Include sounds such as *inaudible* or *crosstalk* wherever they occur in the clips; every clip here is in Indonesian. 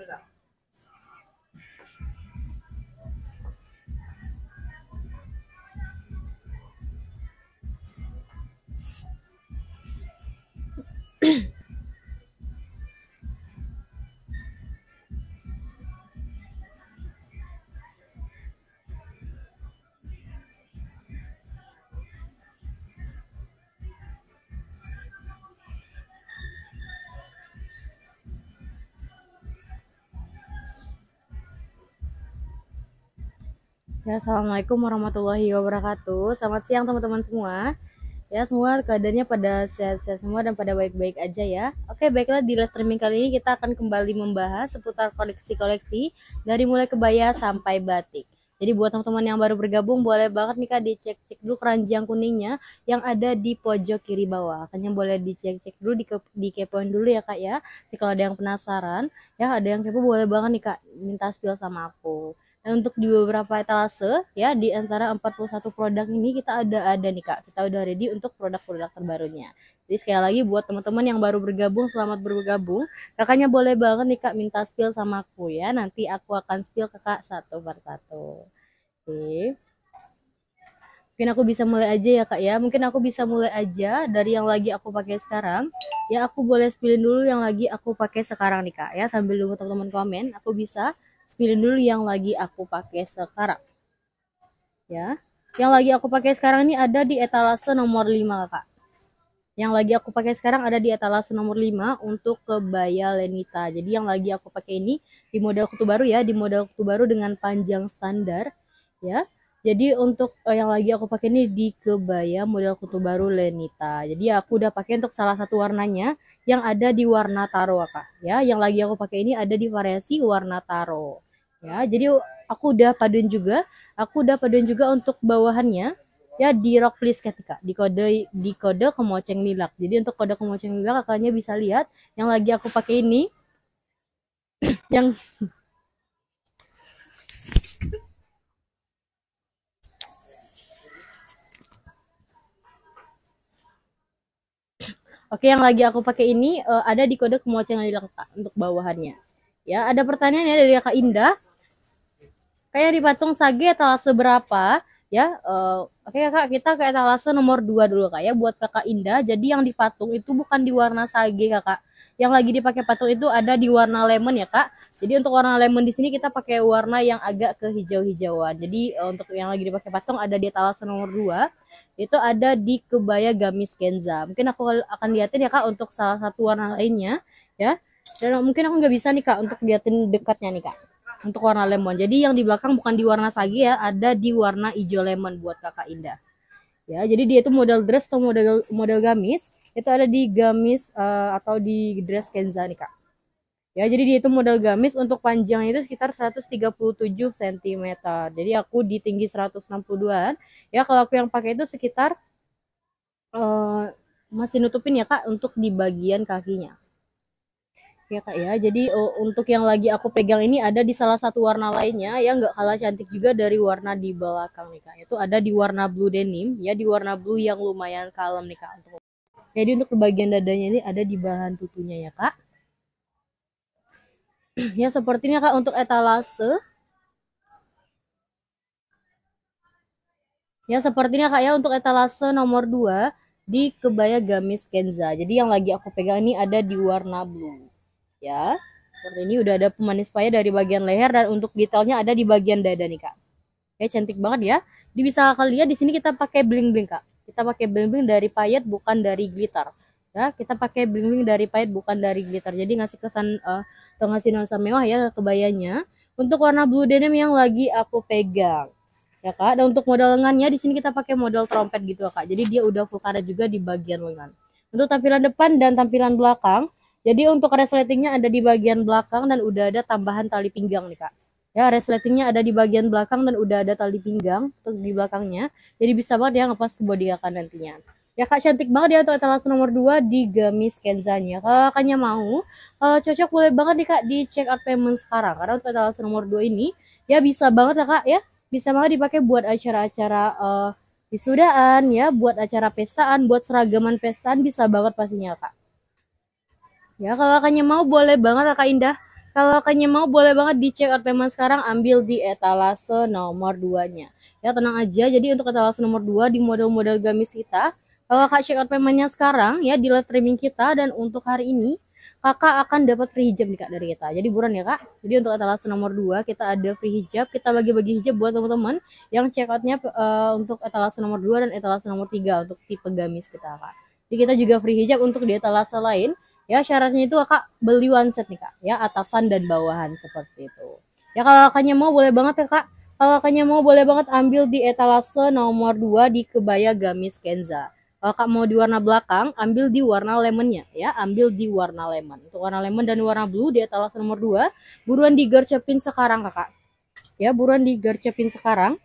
put it up. Ya, Assalamualaikum warahmatullahi wabarakatuh. Selamat siang teman-teman semua. Ya, semua keadaannya pada sehat-sehat semua dan pada baik-baik aja ya. Oke, baiklah di live streaming kali ini kita akan kembali membahas seputar koleksi-koleksi dari mulai kebaya sampai batik. Jadi buat teman-teman yang baru bergabung boleh banget nih Kak dicek-cek dulu keranjang kuningnya yang ada di pojok kiri bawah. Kayaknya boleh dicek-cek dulu di dikepoin dulu ya Kak ya. Jadi kalau ada yang penasaran, ya ada yang kepo boleh banget nih Kak minta spill sama aku. Nah, untuk di beberapa etalase ya di antara 41 produk ini kita ada ada nih Kak. Kita udah ready untuk produk-produk terbarunya. Jadi sekali lagi buat teman-teman yang baru bergabung, selamat bergabung. Kakaknya boleh banget nih Kak minta spill sama aku ya. Nanti aku akan spill ke Kak satu per satu. Oke. Mungkin aku bisa mulai aja ya Kak ya. Mungkin aku bisa mulai aja dari yang lagi aku pakai sekarang. Ya aku boleh spillin dulu yang lagi aku pakai sekarang nih Kak ya sambil nunggu teman-teman komen. Aku bisa pilih dulu yang lagi aku pakai sekarang ya yang lagi aku pakai sekarang ini ada di etalase nomor 5 kak yang lagi aku pakai sekarang ada di etalase nomor 5 untuk kebaya lenita jadi yang lagi aku pakai ini di model kutu baru ya di model kutu baru dengan panjang standar ya jadi untuk eh, yang lagi aku pakai ini di kebaya model kutu baru Lenita. Jadi aku udah pakai untuk salah satu warnanya yang ada di warna taro kak. Ya, yang lagi aku pakai ini ada di variasi warna taro. Ya, jadi aku udah paduin juga. Aku udah paduin juga untuk bawahannya ya di rock please ketika di kode di kode kemoceng lilak. Jadi untuk kode kemoceng lilak kakaknya bisa lihat yang lagi aku pakai ini *coughs* yang Oke, yang lagi aku pakai ini uh, ada di kode kemoceng yang lengkap untuk bawahannya. Ya, ada pertanyaan ya dari Kak Indah. Kayak di patung sage etalase berapa? Ya, uh, oke Kak, kita ke etalase nomor 2 dulu Kak ya buat Kakak Indah. Jadi yang di patung itu bukan di warna sage Kakak. Yang lagi dipakai patung itu ada di warna lemon ya Kak. Jadi untuk warna lemon di sini kita pakai warna yang agak ke hijau hijauan Jadi uh, untuk yang lagi dipakai patung ada di etalase nomor 2 itu ada di kebaya gamis Kenza. Mungkin aku akan liatin ya kak untuk salah satu warna lainnya ya. Dan mungkin aku nggak bisa nih kak untuk liatin dekatnya nih kak untuk warna lemon. Jadi yang di belakang bukan di warna sagi ya, ada di warna hijau lemon buat kakak Indah. Ya, jadi dia itu model dress atau model model gamis itu ada di gamis uh, atau di dress Kenza nih kak. Ya, jadi dia itu model gamis untuk panjang itu sekitar 137 cm. Jadi aku di tinggi 162 Ya, kalau aku yang pakai itu sekitar uh, masih nutupin ya Kak untuk di bagian kakinya. Ya Kak ya. Jadi uh, untuk yang lagi aku pegang ini ada di salah satu warna lainnya yang nggak kalah cantik juga dari warna di belakang nih Kak. Itu ada di warna blue denim, ya di warna blue yang lumayan kalem nih Kak untuk. Ya, jadi untuk bagian dadanya ini ada di bahan tutunya ya Kak ya seperti ini kak untuk etalase ya seperti ini kak ya untuk etalase nomor 2 di kebaya gamis Kenza jadi yang lagi aku pegang ini ada di warna blue ya seperti ini udah ada pemanis paya dari bagian leher dan untuk detailnya ada di bagian dada nih kak ya cantik banget ya di bisa kalian lihat di sini kita pakai bling bling kak kita pakai bling bling dari payet bukan dari glitter ya kita pakai bling bling dari payet bukan dari glitter jadi ngasih kesan uh, tengah nuansa mewah ya kebayanya. Untuk warna blue denim yang lagi aku pegang. Ya Kak, dan untuk model lengannya di sini kita pakai model trompet gitu Kak. Jadi dia udah full karet juga di bagian lengan. Untuk tampilan depan dan tampilan belakang, jadi untuk resletingnya ada di bagian belakang dan udah ada tambahan tali pinggang nih Kak. Ya, resletingnya ada di bagian belakang dan udah ada tali pinggang di belakangnya. Jadi bisa banget ya ngepas ke body Kakak nantinya ya kak cantik banget ya untuk etalase nomor 2 di gamis Kenzanya kalau kakaknya mau uh, cocok boleh banget nih kak di check out payment sekarang karena untuk etalase nomor 2 ini ya bisa banget ya kak ya bisa banget dipakai buat acara-acara uh, eh, wisudaan ya buat acara pestaan buat seragaman pestaan bisa banget pastinya kak ya kalau kakaknya mau boleh banget kak Indah kalau kakaknya mau boleh banget di check out payment sekarang ambil di etalase nomor 2 nya. Ya tenang aja, jadi untuk etalase nomor 2 di model-model gamis kita kalau eh, kakak check out paymentnya sekarang ya di live streaming kita dan untuk hari ini kakak akan dapat free hijab nih kak dari kita. Jadi buruan ya kak. Jadi untuk etalase nomor 2 kita ada free hijab. Kita bagi-bagi hijab buat teman-teman yang check outnya uh, eh, untuk etalase nomor 2 dan etalase nomor 3 untuk tipe gamis kita kak. Jadi kita juga free hijab untuk di etalase lain. Ya syaratnya itu kak beli one set nih kak. Ya atasan dan bawahan seperti itu. Ya kalau kakaknya mau boleh banget ya kak. Kalau kakaknya mau boleh banget ambil di etalase nomor 2 di kebaya gamis Kenza. Eh, kak mau di warna belakang ambil di warna lemonnya ya ambil di warna lemon untuk warna lemon dan warna blue di etalase nomor 2 buruan digercepin sekarang kakak ya buruan digercepin sekarang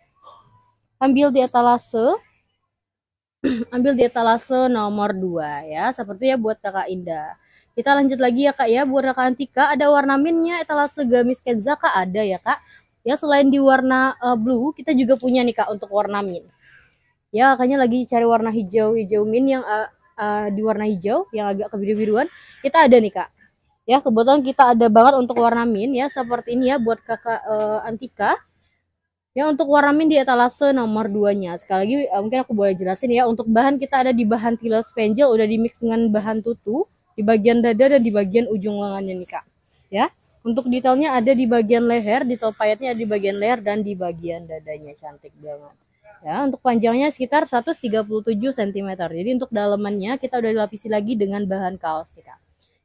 ambil di etalase *clears throat* ambil di etalase nomor 2 ya seperti ya buat kakak Indah kita lanjut lagi ya kak ya buat kakak Antika ada warna minnya etalase gamis Kenza kak ada ya kak ya selain di warna uh, blue kita juga punya nih kak untuk warna min ya kayaknya lagi cari warna hijau hijau min yang uh, uh, di warna hijau yang agak kebiru-biruan kita ada nih kak ya kebetulan kita ada banget untuk warna min ya seperti ini ya buat kakak uh, Antika ya untuk warna min di etalase nomor 2 nya sekali lagi uh, mungkin aku boleh jelasin ya untuk bahan kita ada di bahan tila penjel udah di mix dengan bahan tutu di bagian dada dan di bagian ujung lengannya nih kak ya untuk detailnya ada di bagian leher, detail payetnya ada di bagian leher dan di bagian dadanya cantik banget. Ya, untuk panjangnya sekitar 137 cm. Jadi untuk dalamannya kita udah dilapisi lagi dengan bahan kaos kita.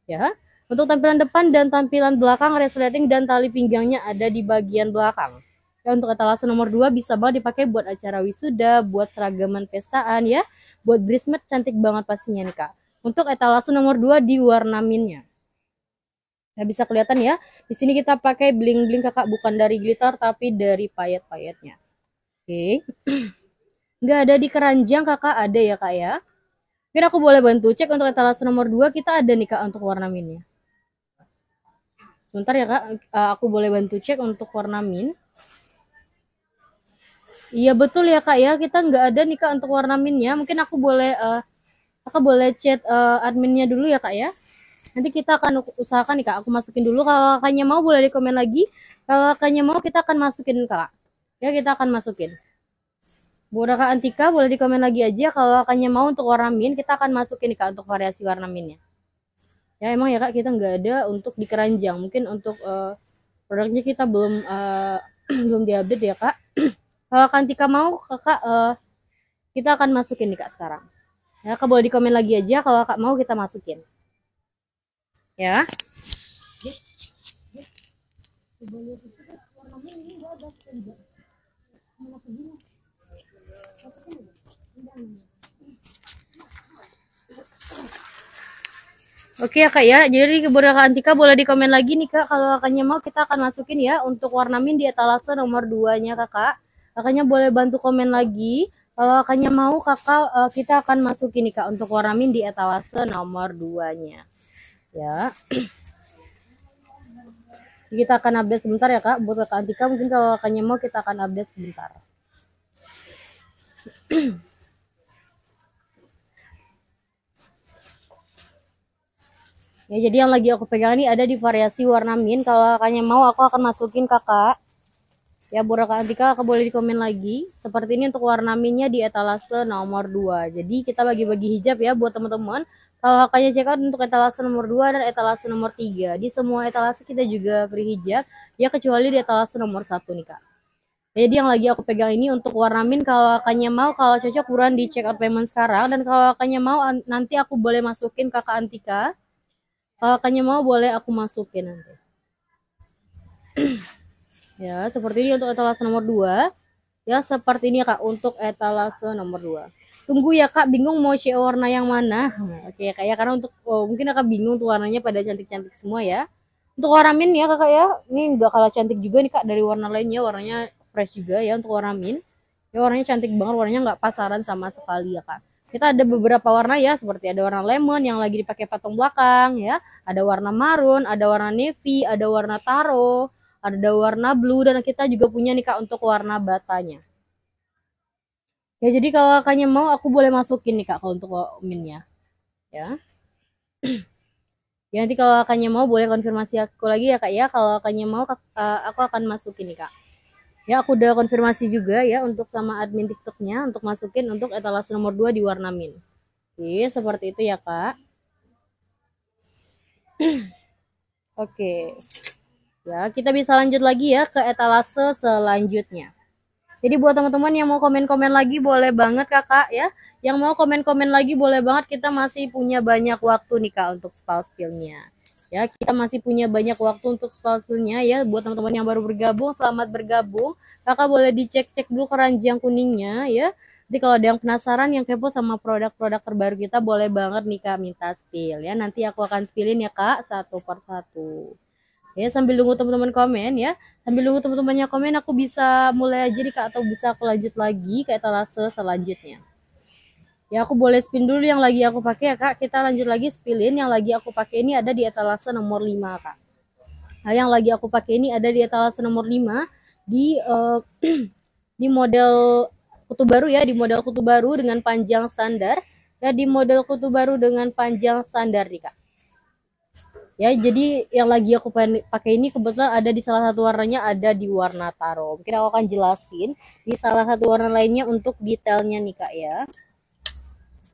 Ya. Untuk tampilan depan dan tampilan belakang resleting dan tali pinggangnya ada di bagian belakang. Ya, untuk etalase nomor 2 bisa banget dipakai buat acara wisuda, buat seragaman pestaan ya. Buat brismet cantik banget pastinya nih Kak. Untuk etalase nomor 2 di warna minnya. Nah, bisa kelihatan ya. Di sini kita pakai bling-bling Kakak bukan dari glitter tapi dari payet-payetnya. Oke. Okay. *clears throat* Nggak ada di keranjang kakak, ada ya kak ya. Mungkin aku boleh bantu cek untuk etalase nomor 2 kita ada nih kak untuk warna minnya. Sebentar ya kak, eh, aku boleh bantu cek untuk warna min. Iya betul ya kak ya, kita nggak ada nih kak untuk warna minnya. Mungkin aku boleh, uh, eh, aku boleh chat uh, adminnya dulu ya kak ya. Nanti kita akan usahakan nih kak, aku masukin dulu. Kalau kakaknya mau boleh di komen lagi. Kalau kakaknya mau kita akan masukin kak ya kita akan masukin Bu Raka Antika boleh dikomen lagi aja kalau kakaknya mau untuk warna min kita akan masukin nih kak untuk variasi warna minnya ya emang ya kak kita nggak ada untuk di keranjang mungkin untuk uh, produknya kita belum uh, *clears throat* belum diupdate ya kak *clears throat* kalau Antika mau kakak uh, kita akan masukin nih kak sekarang ya kak boleh dikomen lagi aja kalau kak mau kita masukin ya Thank Oke ya kak ya, jadi kepada kak Antika boleh dikomen lagi nih kak, kalau kakaknya mau kita akan masukin ya untuk warna min di etalase nomor 2-nya kakak. Kakaknya boleh bantu komen lagi, kalau kakaknya mau kakak eh, kita akan masukin nih kak untuk warna min di etalase nomor 2-nya. Ya. *clears throat* kita akan update sebentar ya kak buat kak Antika mungkin kalau kakaknya mau kita akan update sebentar *clears throat* ya jadi yang lagi aku pegang ini ada di variasi warna mint kalau kakaknya mau aku akan masukin kakak ya buat kak Antika keboleh boleh di komen lagi seperti ini untuk warna mintnya di etalase nomor 2 jadi kita bagi-bagi hijab ya buat teman-teman kalau hakanya check out untuk etalase nomor 2 dan etalase nomor 3. Di semua etalase kita juga free hijab, ya kecuali di etalase nomor 1 nih Kak. Jadi yang lagi aku pegang ini untuk warna min kalau kakaknya mau kalau cocok kurang di check out payment sekarang dan kalau kakaknya mau nanti aku boleh masukin kakak Antika. Kalau kakaknya mau boleh aku masukin nanti. *clears throat* ya, seperti ini untuk etalase nomor 2. Ya, seperti ini Kak untuk etalase nomor 2 tunggu ya kak bingung mau CEO warna yang mana oke okay, kayak ya. karena untuk oh, mungkin akan bingung tuh warnanya pada cantik-cantik semua ya untuk warna min ya kakak ya ini nggak kalah cantik juga nih kak dari warna lainnya warnanya fresh juga ya untuk warna min ya warnanya cantik banget warnanya nggak pasaran sama sekali ya kak kita ada beberapa warna ya seperti ada warna lemon yang lagi dipakai patung belakang ya ada warna marun ada warna navy ada warna taro ada warna blue dan kita juga punya nih kak untuk warna batanya Ya jadi kalau kakaknya mau aku boleh masukin nih kak kalau untuk minnya. Ya. *clears throat* ya nanti kalau kakaknya mau boleh konfirmasi aku lagi ya kak ya. Kalau kakaknya mau kak, eh, aku akan masukin nih kak. Ya aku udah konfirmasi juga ya untuk sama admin tiktoknya untuk masukin untuk etalase nomor 2 di warna min. Oke seperti itu ya kak. *clears throat* Oke. Ya kita bisa lanjut lagi ya ke etalase selanjutnya. Jadi buat teman-teman yang mau komen-komen lagi boleh banget kakak ya. Yang mau komen-komen lagi boleh banget kita masih punya banyak waktu nih kak untuk spell skillnya. Ya kita masih punya banyak waktu untuk spell skillnya ya. Buat teman-teman yang baru bergabung selamat bergabung. Kakak boleh dicek-cek dulu keranjang kuningnya ya. Jadi kalau ada yang penasaran yang kepo sama produk-produk terbaru kita boleh banget nih Kak minta spill ya. Nanti aku akan spillin ya Kak satu per satu ya sambil nunggu teman-teman komen ya sambil nunggu teman-temannya komen aku bisa mulai aja nih kak atau bisa aku lanjut lagi kayak etalase selanjutnya ya aku boleh spin dulu yang lagi aku pakai ya kak kita lanjut lagi spinin yang lagi aku pakai ini ada di etalase nomor 5 kak nah yang lagi aku pakai ini ada di etalase nomor 5 di uh, *clears throat* di model kutu baru ya di model kutu baru dengan panjang standar ya di model kutu baru dengan panjang standar nih kak ya jadi yang lagi aku pengen pakai ini kebetulan ada di salah satu warnanya ada di warna taro mungkin aku akan jelasin di salah satu warna lainnya untuk detailnya nih kak ya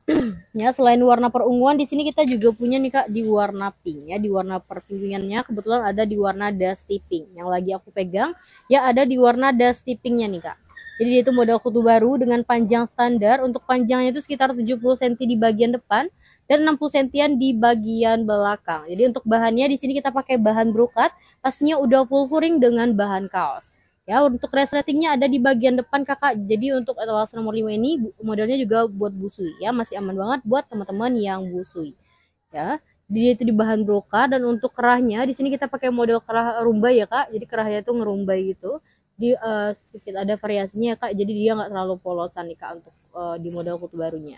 *clears throat* ya selain warna perunguan di sini kita juga punya nih kak di warna pink ya di warna perpingannya kebetulan ada di warna dusty pink yang lagi aku pegang ya ada di warna dusty pinknya nih kak jadi dia itu model kutu baru dengan panjang standar untuk panjangnya itu sekitar 70 cm di bagian depan dan 60 sentian di bagian belakang. Jadi untuk bahannya di sini kita pakai bahan brokat, pastinya udah full furing dengan bahan kaos. Ya, untuk resletingnya ada di bagian depan kakak. Jadi untuk etalase nomor 5 ini modelnya juga buat busui ya, masih aman banget buat teman-teman yang busui. Ya, dia itu di bahan brokat dan untuk kerahnya di sini kita pakai model kerah rumbai ya kak. Jadi kerahnya itu ngerumbai gitu. Di uh, sedikit ada variasinya ya, kak. Jadi dia nggak terlalu polosan nih kak untuk uh, di model kutu barunya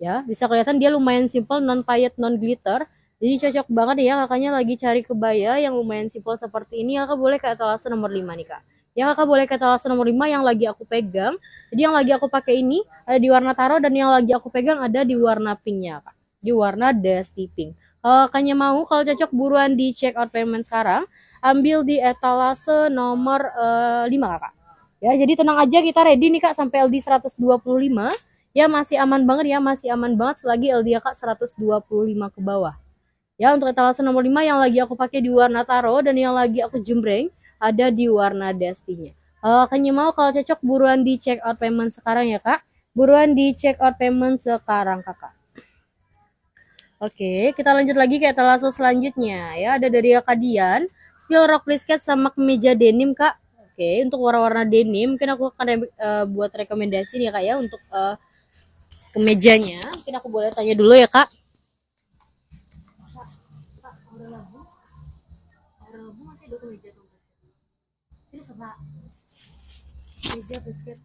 ya bisa kelihatan dia lumayan simple non payet non glitter jadi cocok banget ya kakaknya lagi cari kebaya yang lumayan simple seperti ini ya boleh ke etalase nomor 5 nih kak ya kakak boleh ke etalase nomor 5 yang lagi aku pegang jadi yang lagi aku pakai ini ada di warna taro dan yang lagi aku pegang ada di warna pinknya kak di warna dusty pink kalau kakaknya mau kalau cocok buruan di check out payment sekarang ambil di etalase nomor uh, eh, 5 kakak ya jadi tenang aja kita ready nih kak sampai LD 125 ya masih aman banget ya masih aman banget selagi kak 125 ke bawah ya untuk etalase nomor 5 yang lagi aku pakai di warna taro dan yang lagi aku jembreng ada di warna destinya uh, eh, kayaknya mau kalau cocok buruan di check out payment sekarang ya kak buruan di check out payment sekarang kakak Oke, kita lanjut lagi ke etalase selanjutnya ya. Ada dari Akadian, spill rock brisket sama kemeja denim, Kak. Oke, untuk warna-warna denim mungkin aku akan uh, buat rekomendasi nih Kak ya untuk uh, ke mejanya. Mungkin aku boleh tanya dulu ya, Kak. basket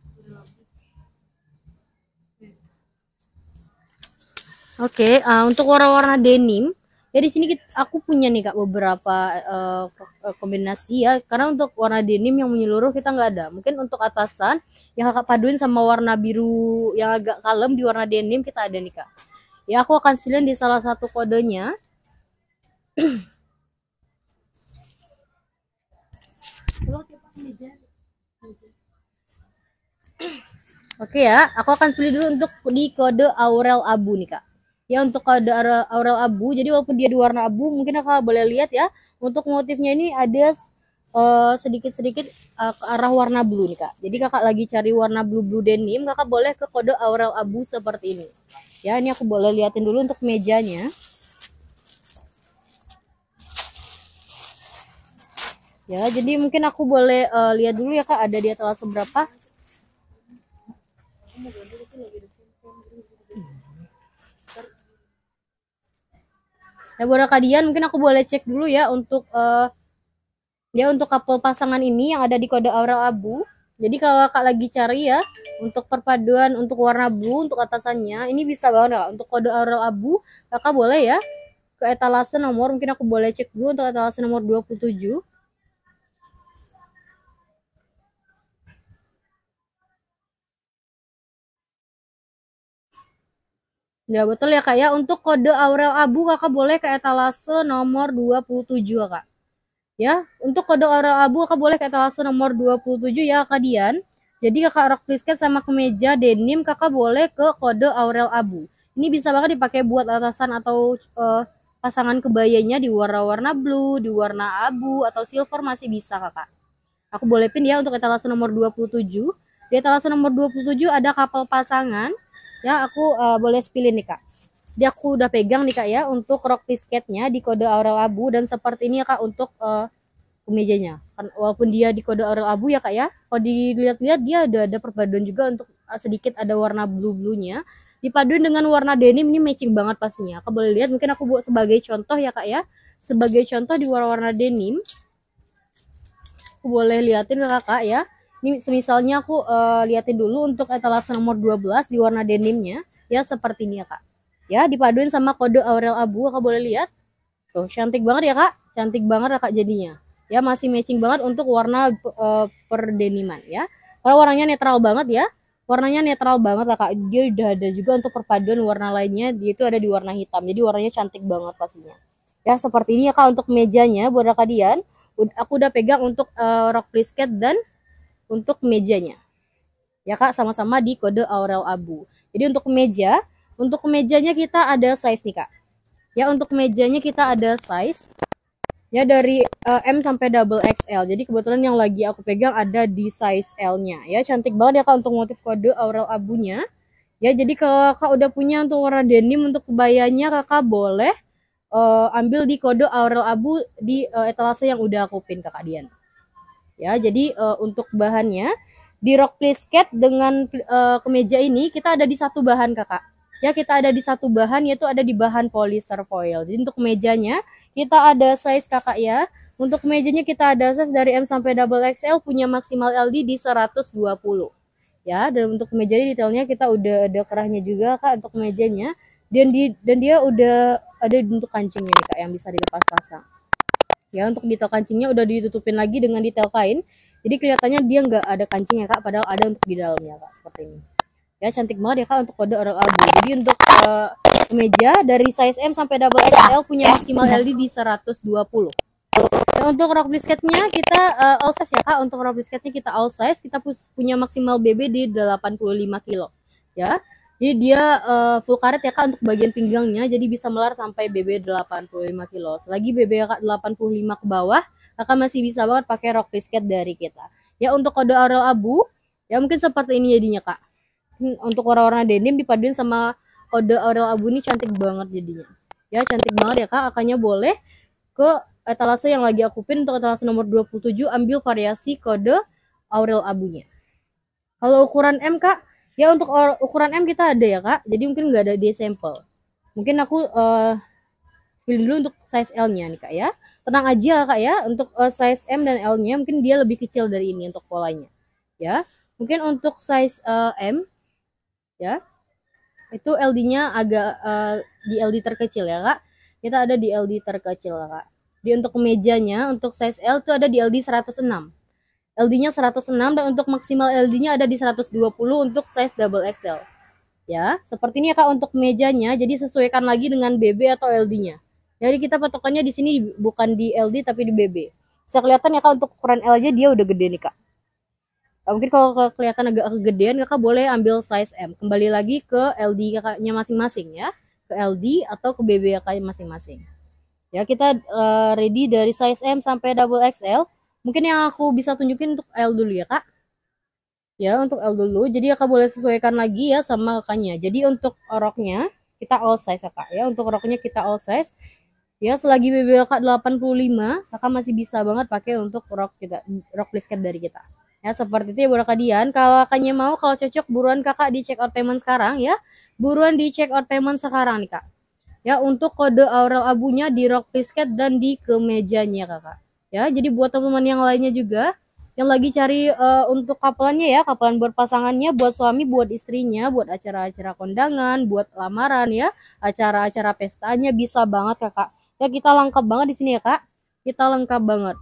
Oke, okay, uh, eh, untuk warna-warna denim ya di sini kita, aku punya nih kak beberapa uh, kombinasi ya karena untuk warna denim yang menyeluruh kita nggak ada mungkin untuk atasan yang kakak paduin sama warna biru yang agak kalem di warna denim kita ada nih kak ya aku akan pilih di salah satu kodenya Oke ya, aku akan pilih dulu untuk di kode Aurel Abu nih kak ya untuk ada aurel abu jadi walaupun dia diwarna abu mungkin kakak boleh lihat ya untuk motifnya ini ada eh, sedikit-sedikit uh, eh, uh, ke arah warna blue nih kak jadi kakak lagi cari warna blue blue denim kakak boleh ke kode aurel abu seperti ini ya ini aku boleh liatin dulu untuk mejanya ya jadi mungkin aku boleh uh, lihat dulu ya kak ada di atas seberapa Nah, buat kalian mungkin aku boleh cek dulu ya untuk uh, ya untuk couple pasangan ini yang ada di kode aura abu jadi kalau kakak lagi cari ya untuk perpaduan untuk warna blue untuk atasannya ini bisa banget kak untuk kode aura abu kakak boleh ya ke etalase nomor mungkin aku boleh cek dulu untuk etalase nomor 27 Ya betul ya kak ya. Untuk kode Aurel Abu kakak boleh ke etalase nomor 27 ya kak. Ya, untuk kode Aurel Abu kakak boleh ke etalase nomor 27 ya kak Dian. Jadi kakak rok plisket sama kemeja denim kakak boleh ke kode Aurel Abu. Ini bisa banget dipakai buat atasan atau uh, pasangan kebayanya di warna-warna blue, di warna abu atau silver masih bisa kakak. Aku boleh pin ya untuk etalase nomor 27. Di etalase nomor 27 ada kapal pasangan ya aku uh, boleh spilin nih kak jadi aku udah pegang nih kak ya untuk rok pisketnya di kode aurel abu dan seperti ini ya kak untuk uh, eh, kemejanya kan, walaupun dia di kode aurel abu ya kak ya kalau dilihat-lihat dia ada ada perpaduan juga untuk uh, sedikit ada warna blue bluenya dipaduin dengan warna denim ini matching banget pastinya aku boleh lihat mungkin aku buat sebagai contoh ya kak ya sebagai contoh di warna-warna denim aku boleh liatin kakak ya ini semisalnya aku uh, liatin dulu untuk etalase nomor 12 di warna denimnya ya seperti ini ya Kak. Ya, dipaduin sama kode Aurel Abu, Kak boleh lihat. Tuh, cantik banget ya Kak. Cantik banget ya Kak jadinya. Ya, masih matching banget untuk warna uh, eh, deniman ya. Kalau warnanya netral banget ya. Warnanya netral banget lah Kak. Dia udah ada juga untuk perpaduan warna lainnya, dia itu ada di warna hitam. Jadi warnanya cantik banget pastinya. Ya, seperti ini ya Kak untuk mejanya buat kalian. Aku udah pegang untuk uh, rock brisket dan untuk mejanya. Ya Kak, sama-sama di kode Aurel Abu. Jadi untuk meja, untuk mejanya kita ada size nih Kak. Ya, untuk mejanya kita ada size ya dari uh, M sampai double XL. Jadi kebetulan yang lagi aku pegang ada di size L-nya. Ya, cantik banget ya Kak untuk motif kode Aurel Abunya. Ya, jadi kalau Kak udah punya untuk warna denim untuk kebayanya Kakak boleh uh, ambil di kode Aurel Abu di uh, etalase yang udah aku pin Kakak Dian ya. Jadi uh, untuk bahannya di rock plisket dengan uh, kemeja ini kita ada di satu bahan kakak. Ya kita ada di satu bahan yaitu ada di bahan polyester foil. Jadi untuk mejanya kita ada size kakak ya. Untuk mejanya kita ada size dari M sampai double XL punya maksimal LD di 120. Ya, dan untuk meja detailnya kita udah ada kerahnya juga Kak untuk mejanya. Dan di dan dia udah ada untuk kancingnya Kak yang bisa dilepas pasang ya untuk detail kancingnya udah ditutupin lagi dengan detail kain jadi kelihatannya dia nggak ada kancingnya kak padahal ada untuk di dalamnya kak seperti ini ya cantik banget ya kak untuk kode orang abu jadi untuk uh, meja dari size M sampai double XL punya maksimal LD di 120 nah, untuk rock brisketnya kita uh, all size ya kak untuk rock brisketnya kita all size kita punya maksimal BB di 85 kilo ya jadi dia uh, full karet ya kak untuk bagian pinggangnya, jadi bisa melar sampai BB 85 kilo. Selagi BB 85 ke bawah, kakak masih bisa banget pakai rock biscuit dari kita. Ya untuk kode Aurel Abu, ya mungkin seperti ini jadinya kak. Hmm, untuk warna-warna denim dipaduin sama kode Aurel Abu ini cantik banget jadinya. Ya cantik banget ya kak, akannya boleh ke etalase yang lagi aku pin untuk etalase nomor 27 ambil variasi kode Aurel Abunya. Kalau ukuran M kak, ya untuk ukuran M kita ada ya kak jadi mungkin nggak ada di sampel mungkin aku uh, pilih dulu untuk size L nya nih kak ya tenang aja kak ya untuk uh, size M dan L nya mungkin dia lebih kecil dari ini untuk polanya ya mungkin untuk size uh, M ya itu LD nya agak uh, di LD terkecil ya kak kita ada di LD terkecil kak di untuk mejanya untuk size L itu ada di LD 106 LD-nya 106 dan untuk maksimal LD-nya ada di 120 untuk size double XL. Ya, seperti ini ya Kak untuk mejanya. Jadi sesuaikan lagi dengan BB atau LD-nya. Jadi kita patokannya di sini bukan di LD tapi di BB. Bisa kelihatan ya Kak untuk ukuran l aja dia udah gede nih Kak. Mungkin kalau kelihatan agak kegedean kak boleh ambil size M. Kembali lagi ke LD Kakaknya masing-masing ya. Ke LD atau ke BB nya masing-masing. Ya, kita uh, ready dari size M sampai double XL mungkin yang aku bisa tunjukin untuk L dulu ya kak ya untuk L dulu jadi kakak boleh sesuaikan lagi ya sama kakaknya jadi untuk roknya kita all size ya kak ya untuk roknya kita all size ya selagi BB kakak 85 kakak masih bisa banget pakai untuk rok kita rok blisket dari kita ya seperti itu ya buat kalian kalau kakaknya mau kalau cocok buruan kakak di check out payment sekarang ya buruan di check out payment sekarang nih kak ya untuk kode aurel abunya di rok blisket dan di kemejanya kakak ya. Jadi buat teman-teman yang lainnya juga yang lagi cari uh, untuk kapelannya ya, kapelan buat pasangannya, buat suami, buat istrinya, buat acara-acara kondangan, buat lamaran ya, acara-acara pestanya bisa banget kakak. Ya, ya kita lengkap banget di sini ya kak, kita lengkap banget.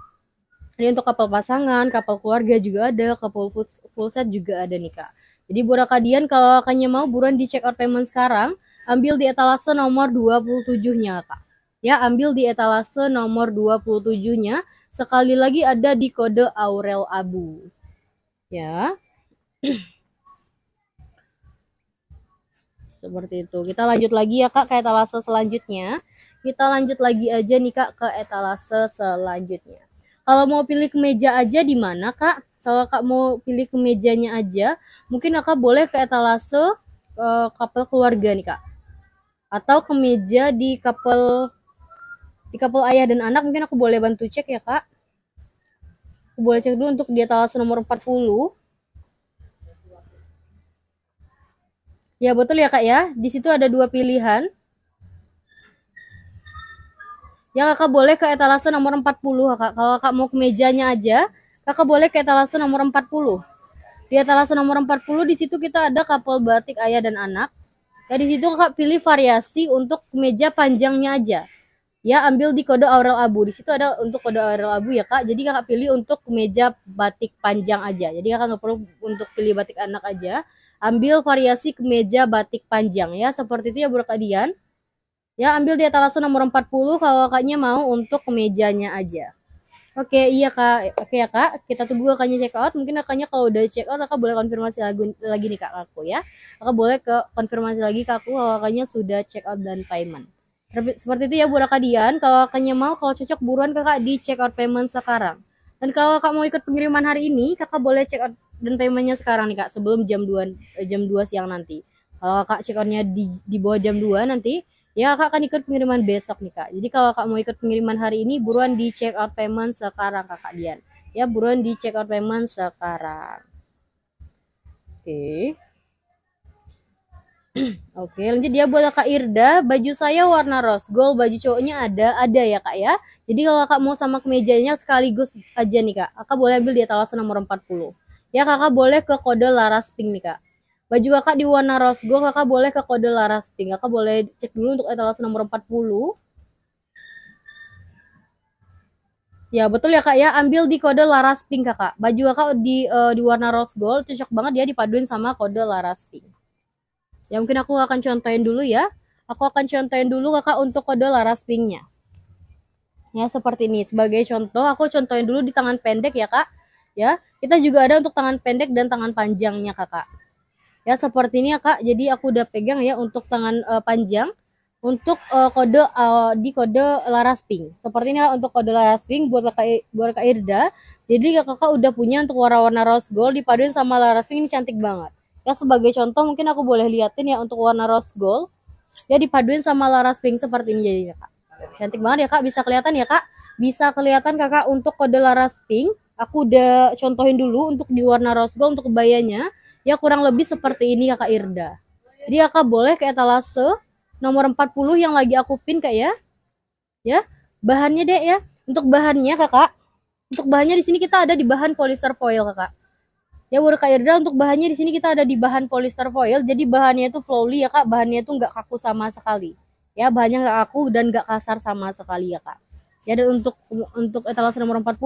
Ini untuk kapal pasangan, kapal keluarga juga ada, kapal full set juga ada nih kak. Jadi buat kalian kalau akannya mau buruan di check out payment sekarang, ambil di etalase nomor 27-nya kak. Ya, ambil di etalase nomor 27-nya sekali lagi ada di kode Aurel Abu. Ya. Seperti itu. Kita lanjut lagi ya Kak ke etalase selanjutnya. Kita lanjut lagi aja nih Kak ke etalase selanjutnya. Kalau mau pilih kemeja aja di mana Kak? Kalau Kak mau pilih kemejanya aja, mungkin kak boleh ke etalase uh, eh, kapel keluarga nih Kak. Atau kemeja di kapel di couple ayah dan anak mungkin aku boleh bantu cek ya kak aku boleh cek dulu untuk dia talas nomor 40 ya betul ya kak ya di situ ada dua pilihan ya kakak boleh ke etalase nomor 40 kakak kalau kakak mau ke mejanya aja kakak boleh ke etalase nomor 40 di etalase nomor 40 di situ kita ada couple batik ayah dan anak ya di situ kakak pilih variasi untuk meja panjangnya aja ya ambil di kode Aurel Abu. Di situ ada untuk kode Aurel Abu ya kak. Jadi kakak pilih untuk meja batik panjang aja. Jadi kakak nggak perlu untuk pilih batik anak aja. Ambil variasi kemeja batik panjang ya. Seperti itu ya Bu Kadian. Ya ambil di atas nomor 40 kalau kakaknya mau untuk kemejanya aja. Oke iya kak, oke ya kak, kita tunggu kakaknya check out. Mungkin kakaknya kalau udah check out, kakak boleh konfirmasi lagi, lagi nih kak aku ya. Kakak boleh ke konfirmasi lagi kak aku kalau kakaknya sudah check out dan payment. Seperti itu ya Bu Rakadian, kalau kakaknya mau, kalau cocok buruan kakak di check out payment sekarang. Dan kalau kakak mau ikut pengiriman hari ini, kakak boleh check out dan paymentnya sekarang nih kak, sebelum jam 2, eh, jam 2 siang nanti. Kalau kakak check outnya di, di bawah jam 2 nanti, ya kakak akan ikut pengiriman besok nih kak. Jadi kalau kakak mau ikut pengiriman hari ini, buruan di check out payment sekarang kakak Dian. Ya buruan di check out payment sekarang. Oke. Okay. Oke, lanjut dia buat Kak Irda, baju saya warna rose gold, baju cowoknya ada, ada ya Kak ya. Jadi kalau Kakak mau sama kemejanya sekaligus aja nih Kak. Kakak boleh ambil di etalase nomor 40. Ya Kakak boleh ke kode Laras Pink nih Kak. Baju Kakak di warna rose gold, Kakak boleh ke kode Laras Pink. Kakak boleh cek dulu untuk etalase nomor 40. Ya betul ya kak ya ambil di kode Laras Pink kakak baju kakak di uh, di warna rose gold cocok banget dia ya dipaduin sama kode Laras Pink. Ya mungkin aku akan contohin dulu ya. Aku akan contohin dulu kakak untuk kode laras pinknya. Ya seperti ini. Sebagai contoh aku contohin dulu di tangan pendek ya kak. Ya kita juga ada untuk tangan pendek dan tangan panjangnya kakak. Ya seperti ini ya kak. Jadi aku udah pegang ya untuk tangan uh, panjang untuk uh, kode uh, di kode Laras Pink. Seperti ini ya, untuk kode Laras Pink buat kakak buat kak Irda. Jadi kakak udah punya untuk warna-warna rose gold dipaduin sama Laras Pink ini cantik banget. Ya sebagai contoh mungkin aku boleh liatin ya untuk warna rose gold. Ya dipaduin sama laras pink seperti ini jadinya kak. Cantik banget ya kak, bisa kelihatan ya kak. Bisa kelihatan kakak untuk kode laras pink. Aku udah contohin dulu untuk di warna rose gold untuk bayanya Ya kurang lebih seperti ini kakak Irda. Jadi kakak boleh ke etalase nomor 40 yang lagi aku pin kak ya. Ya, bahannya deh ya. Untuk bahannya kakak, untuk bahannya di sini kita ada di bahan polyester foil kakak ya udah Kak Irda untuk bahannya di sini kita ada di bahan polyester foil jadi bahannya itu flowly ya Kak bahannya itu nggak kaku sama sekali ya bahannya nggak kaku dan nggak kasar sama sekali ya Kak ya dan untuk untuk etalase nomor 40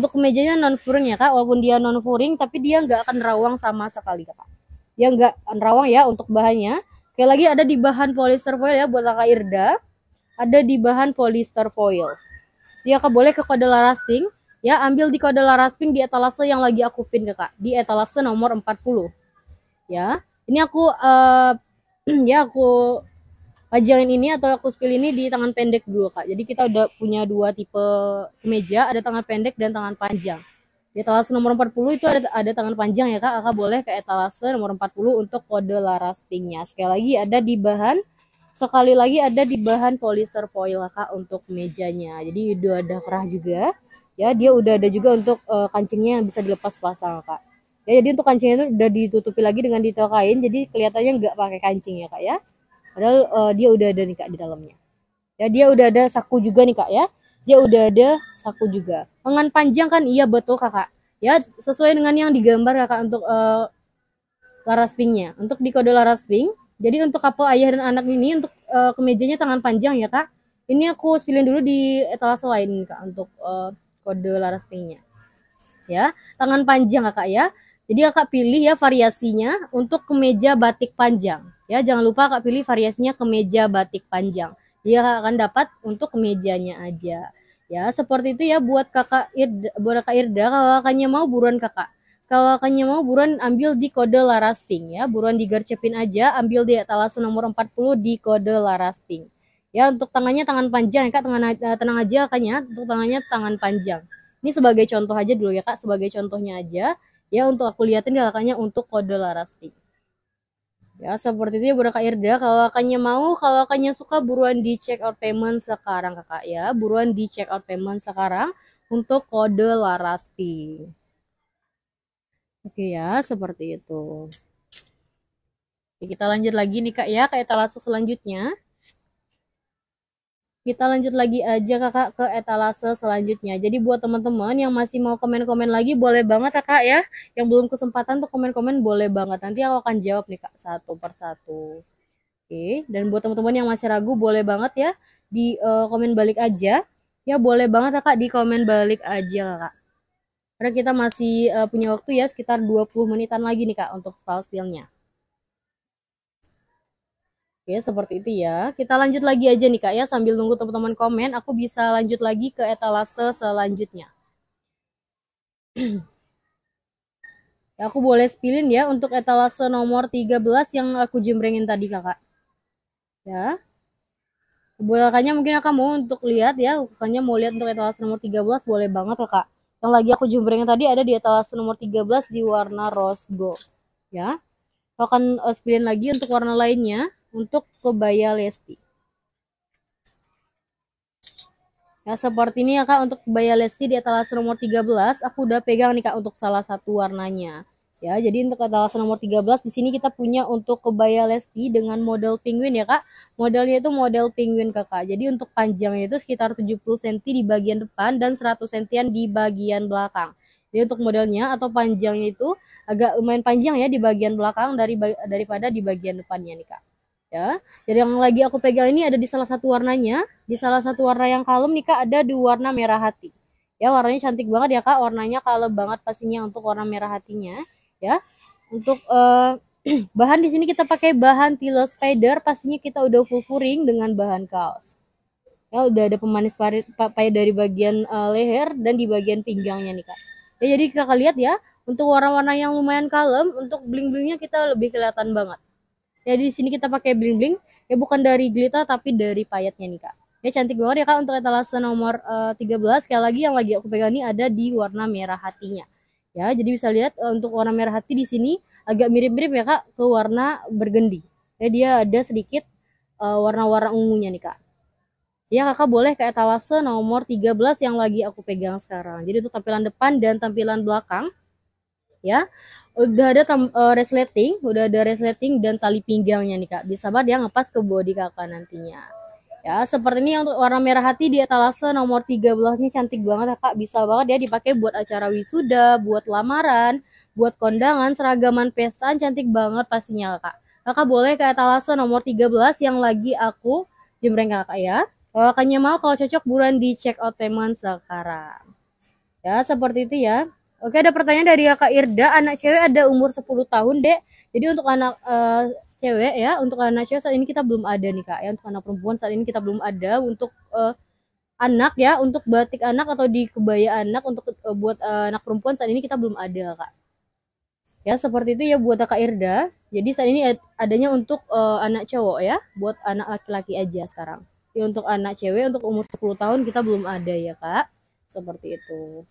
untuk kemejanya non furing ya Kak walaupun dia non furing tapi dia nggak akan rawang sama sekali ya Kak ya nggak rawang ya untuk bahannya sekali lagi ada di bahan polyester foil ya buat Kak Irda ada di bahan polyester foil ya Kak boleh ke kode larasting Ya, ambil di kode laras pink di etalase yang lagi aku pin kak di etalase nomor 40. Ya. Ini aku uh, *clears throat* ya aku pajangin ini atau aku spill ini di tangan pendek dulu kak jadi kita udah punya dua tipe meja ada tangan pendek dan tangan panjang di etalase nomor 40 itu ada ada tangan panjang ya kak kakak boleh ke etalase nomor 40 untuk kode laras pinknya sekali lagi ada di bahan sekali lagi ada di bahan polyester foil kak untuk mejanya jadi udah ada kerah juga ya dia udah ada juga untuk uh, kancingnya yang bisa dilepas pasang kak ya jadi untuk kancingnya itu udah ditutupi lagi dengan detail kain jadi kelihatannya nggak pakai kancing ya kak ya padahal uh, dia udah ada nih kak di dalamnya ya dia udah ada saku juga nih kak ya dia udah ada saku juga lengan panjang kan iya betul kakak ya sesuai dengan yang digambar kakak untuk uh, laras pinknya untuk di kode laras pink jadi untuk couple ayah dan anak ini untuk uh, kemejanya tangan panjang ya kak ini aku spilin dulu di etalase lain kak untuk uh, kode Laras v nya Ya, tangan panjang Kakak ya. Jadi Kakak pilih ya variasinya untuk kemeja batik panjang. Ya, jangan lupa Kakak pilih variasinya kemeja batik panjang. Dia akan dapat untuk kemejanya aja. Ya, seperti itu ya buat Kakak Irda, buat Kakak Irda kalau kakaknya mau buruan Kakak kalau kakaknya mau buruan ambil di kode Laras Pink ya. Buruan digercepin aja, ambil di etalase nomor 40 di kode Laras Pink ya untuk tangannya tangan panjang ya kak tangan eh, tenang aja kaknya. untuk tangannya tangan panjang ini sebagai contoh aja dulu ya kak sebagai contohnya aja ya untuk aku liatin ya kakaknya untuk kode Laras Pink ya seperti itu ya buat Kak Irda kalau kakaknya mau kalau kakaknya suka buruan di check out payment sekarang kakak ya buruan di check out payment sekarang untuk kode Laras Pink oke ya seperti itu Oke, kita lanjut lagi nih kak ya kayak langsung selanjutnya kita lanjut lagi aja kakak ke etalase selanjutnya. Jadi buat teman-teman yang masih mau komen-komen lagi boleh banget kakak ya. Yang belum kesempatan untuk komen-komen boleh banget. Nanti aku akan jawab nih kak satu per satu. Oke, dan buat teman-teman yang masih ragu boleh banget ya di uh, komen balik aja. Ya boleh banget kak di komen balik aja kak. Karena kita masih uh, punya waktu ya sekitar 20 menitan lagi nih kak untuk file filenya. Oke, seperti itu ya. Kita lanjut lagi aja nih Kak ya, sambil nunggu teman-teman komen, aku bisa lanjut lagi ke etalase selanjutnya. *clears throat* ya, aku boleh spilin ya untuk etalase nomor 13 yang aku jembrengin tadi Kakak. Ya. bukannya mungkin akan mau untuk lihat ya, bukannya mau lihat untuk etalase nomor 13 boleh banget loh Kak. Yang lagi aku jembrengin tadi ada di etalase nomor 13 di warna rose gold. Ya. Aku akan eh, spilin lagi untuk warna lainnya untuk kebaya Lesti. Ya, nah, seperti ini ya Kak, untuk kebaya Lesti di etalase nomor 13, aku udah pegang nih Kak untuk salah satu warnanya. Ya, jadi untuk atas nomor 13 di sini kita punya untuk kebaya Lesti dengan model penguin ya, Kak. Modelnya itu model penguin Kakak. Jadi untuk panjangnya itu sekitar 70 cm di bagian depan dan 100 cm di bagian belakang. Jadi untuk modelnya atau panjangnya itu agak lumayan panjang ya di bagian belakang dari daripada di bagian depannya nih, Kak ya. Jadi yang lagi aku pegang ini ada di salah satu warnanya, di salah satu warna yang kalem nih Kak ada di warna merah hati. Ya, warnanya cantik banget ya Kak, warnanya kalem banget pastinya untuk warna merah hatinya, ya. Untuk uh, *clears throat* bahan di sini kita pakai bahan tilo spider, pastinya kita udah full furing dengan bahan kaos. Ya, udah ada pemanis payah dari bagian uh, leher dan di bagian pinggangnya nih Kak. Ya, jadi kita lihat ya, untuk warna-warna yang lumayan kalem, untuk bling-blingnya kita lebih kelihatan banget. Jadi ya, di sini kita pakai bling bling. Ya bukan dari glitter tapi dari payetnya nih kak. Ya cantik banget ya kak untuk etalase nomor uh, eh, 13. Sekali lagi yang lagi aku pegang ini ada di warna merah hatinya. Ya jadi bisa lihat uh, untuk warna merah hati di sini agak mirip-mirip ya kak ke warna bergendi. Ya dia ada sedikit eh, warna-warna uh, ungunya nih kak. Ya kakak boleh ke etalase nomor 13 yang lagi aku pegang sekarang. Jadi itu tampilan depan dan tampilan belakang. Ya, udah ada tam, uh, eh, resleting, udah ada resleting dan tali pinggangnya nih kak. Bisa banget ya ngepas ke body kakak nantinya. Ya, seperti ini untuk warna merah hati di etalase nomor 13 ini cantik banget ya, kak. Bisa banget dia dipakai buat acara wisuda, buat lamaran, buat kondangan, seragaman pesta, cantik banget pastinya kak. Kakak boleh ke etalase nomor 13 yang lagi aku jembreng kakak ya. Kalau kakaknya mau kalau cocok buruan di check out teman sekarang. Ya, seperti itu ya. Oke, ada pertanyaan dari Kak Irda, anak cewek ada umur 10 tahun, Dek. Jadi untuk anak uh, cewek ya, untuk anak cewek saat ini kita belum ada nih, Kak. Ya, untuk anak perempuan saat ini kita belum ada untuk uh, anak ya, untuk batik anak atau di kebaya anak untuk uh, buat uh, anak perempuan saat ini kita belum ada, Kak. Ya, seperti itu ya buat Kak Irda. Jadi saat ini adanya untuk uh, anak cowok ya, buat anak laki-laki aja sekarang. Ya untuk anak cewek untuk umur 10 tahun kita belum ada ya, Kak. Seperti itu.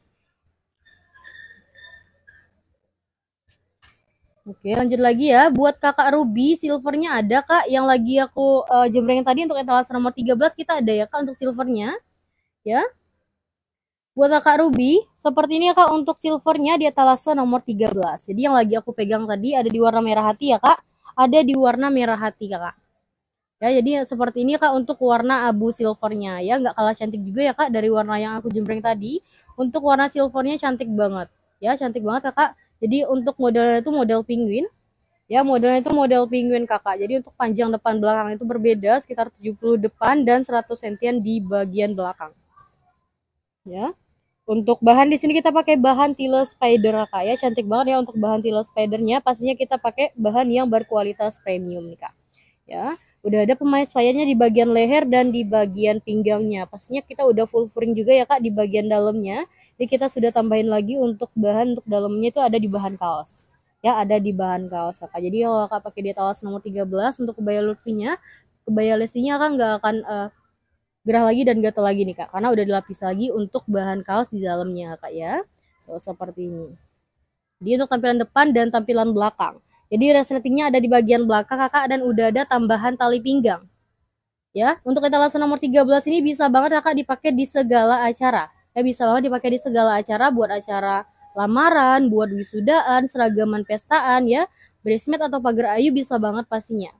Oke, lanjut lagi ya. Buat kakak Ruby, silvernya ada kak. Yang lagi aku uh, eh, jembrengin tadi untuk etalase nomor 13 kita ada ya kak untuk silvernya. Ya. Buat kakak Ruby, seperti ini ya kak untuk silvernya di etalase nomor 13. Jadi yang lagi aku pegang tadi ada di warna merah hati ya kak. Ada di warna merah hati kak Ya, jadi seperti ini kak untuk warna abu silvernya ya. Nggak kalah cantik juga ya kak dari warna yang aku jembreng tadi. Untuk warna silvernya cantik banget. Ya, cantik banget ya kak jadi untuk modelnya itu model penguin. Ya, modelnya itu model penguin Kakak. Jadi untuk panjang depan belakang itu berbeda sekitar 70 depan dan 100 sentian di bagian belakang. Ya. Untuk bahan di sini kita pakai bahan tile spider Kak ya. Cantik banget ya untuk bahan tile spidernya. Pastinya kita pakai bahan yang berkualitas premium nih Kak. Ya. Udah ada pemain sayanya di bagian leher dan di bagian pinggangnya. Pastinya kita udah full furing juga ya Kak di bagian dalamnya. Jadi kita sudah tambahin lagi untuk bahan untuk dalamnya itu ada di bahan kaos. Ya, ada di bahan kaos Kak. Jadi kalau Kak pakai di kaos nomor 13 untuk kebaya lutfinya, kebaya lesinya kan nggak akan uh, gerah lagi dan gatel lagi nih Kak. Karena udah dilapis lagi untuk bahan kaos di dalamnya Kak ya. Tuh, seperti ini. Jadi untuk tampilan depan dan tampilan belakang. Jadi resletingnya ada di bagian belakang kakak dan udah ada tambahan tali pinggang. Ya, untuk etalase nomor 13 ini bisa banget kakak dipakai di segala acara ya bisa banget dipakai di segala acara buat acara lamaran, buat wisudaan, seragaman pestaan ya. Bridesmaid atau pagar ayu bisa banget pastinya.